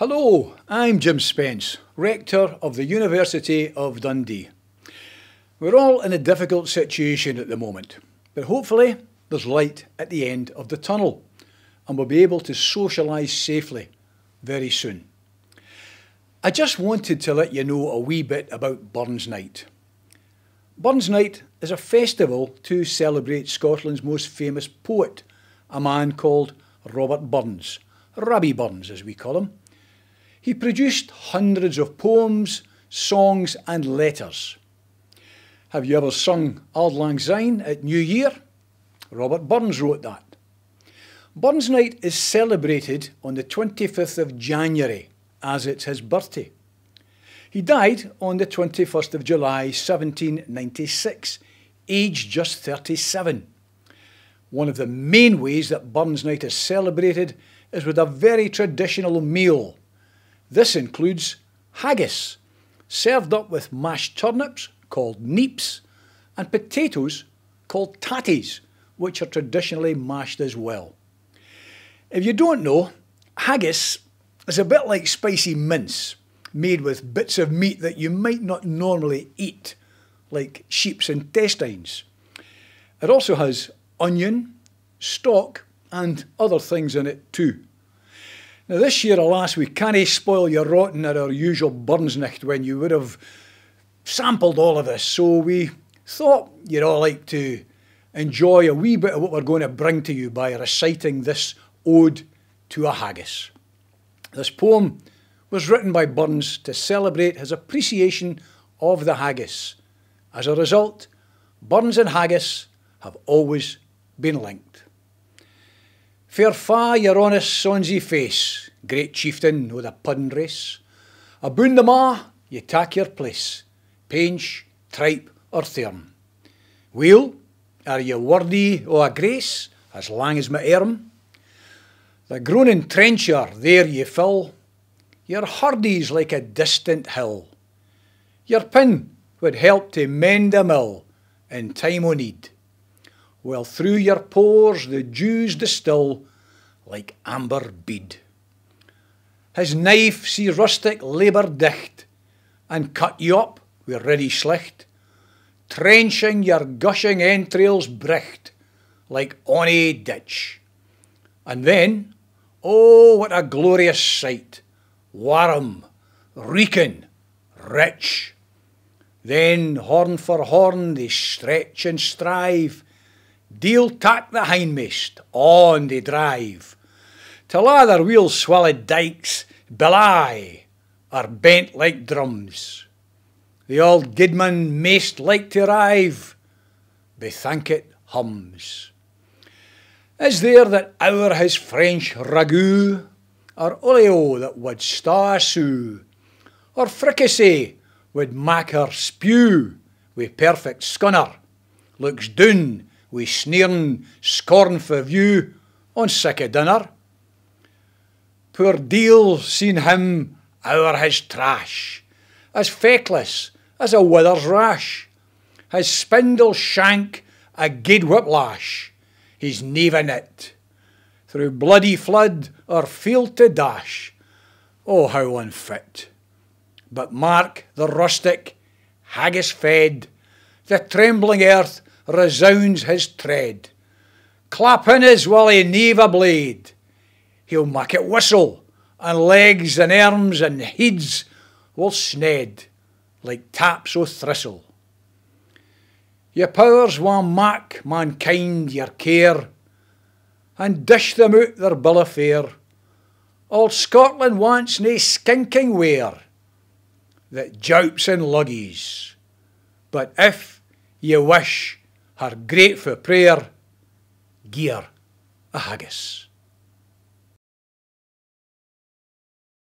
Hello, I'm Jim Spence, Rector of the University of Dundee. We're all in a difficult situation at the moment, but hopefully there's light at the end of the tunnel and we'll be able to socialise safely very soon. I just wanted to let you know a wee bit about Burns Night. Burns Night is a festival to celebrate Scotland's most famous poet, a man called Robert Burns, Robbie Burns as we call him, he produced hundreds of poems, songs, and letters. Have you ever sung Auld Lang Syne at New Year? Robert Burns wrote that. Burns Night is celebrated on the 25th of January, as it's his birthday. He died on the 21st of July 1796, aged just 37. One of the main ways that Burns Night is celebrated is with a very traditional meal this includes haggis, served up with mashed turnips called neeps, and potatoes called tatties, which are traditionally mashed as well. If you don't know, haggis is a bit like spicy mince, made with bits of meat that you might not normally eat, like sheep's intestines. It also has onion, stock, and other things in it too. Now this year, alas, we cannae spoil your rotten at our usual Burnsnicht when you would have sampled all of this, so we thought you'd all like to enjoy a wee bit of what we're going to bring to you by reciting this ode to a haggis. This poem was written by Burns to celebrate his appreciation of the haggis. As a result, Burns and haggis have always been linked. Fair fa your honest sonsy face, great chieftain o' the puddin' race. Aboon the ma, ye tak your place, pinch, tripe, or therm. Weel, are ye worthy o' a grace, as lang as my arm? The groaning trencher there ye fill, your hardy's like a distant hill. Your pin would help to mend a mill in time o' need while through your pores the dews distill like amber bead. His knife see rustic labour dicht, and cut you up wi' ready slicht, trenching your gushing entrails bricht, like on a ditch. And then, oh, what a glorious sight, warm, reeking, rich. Then, horn for horn, they stretch and strive, Deal tack the hindmost, on they drive, till a' their weel swallowed dykes belay, are bent like drums. The old guidman maist like to rive, bethink it hums. Is there that our his French ragout, or olio that would star sue, or fricassee would mak her spew, wi' perfect scunner, looks doon wi sneering scorn for view on sic a dinner. Poor deal seen him ower his trash, as feckless as a wither's rash, his spindle shank a good whiplash, he's knaving it, through bloody flood or field to dash. Oh, how unfit! But mark the rustic, haggis fed, the trembling earth resounds his tread. Clapping his willy neave a blade, he'll mak it whistle, and legs and arms and heads will sned like taps o' thistle. Your powers wan mak mankind your care, and dish them out their bill of fare. All Scotland wants nae skinking ware that joups and luggies. But if ye wish are great for prayer, gear a haggis.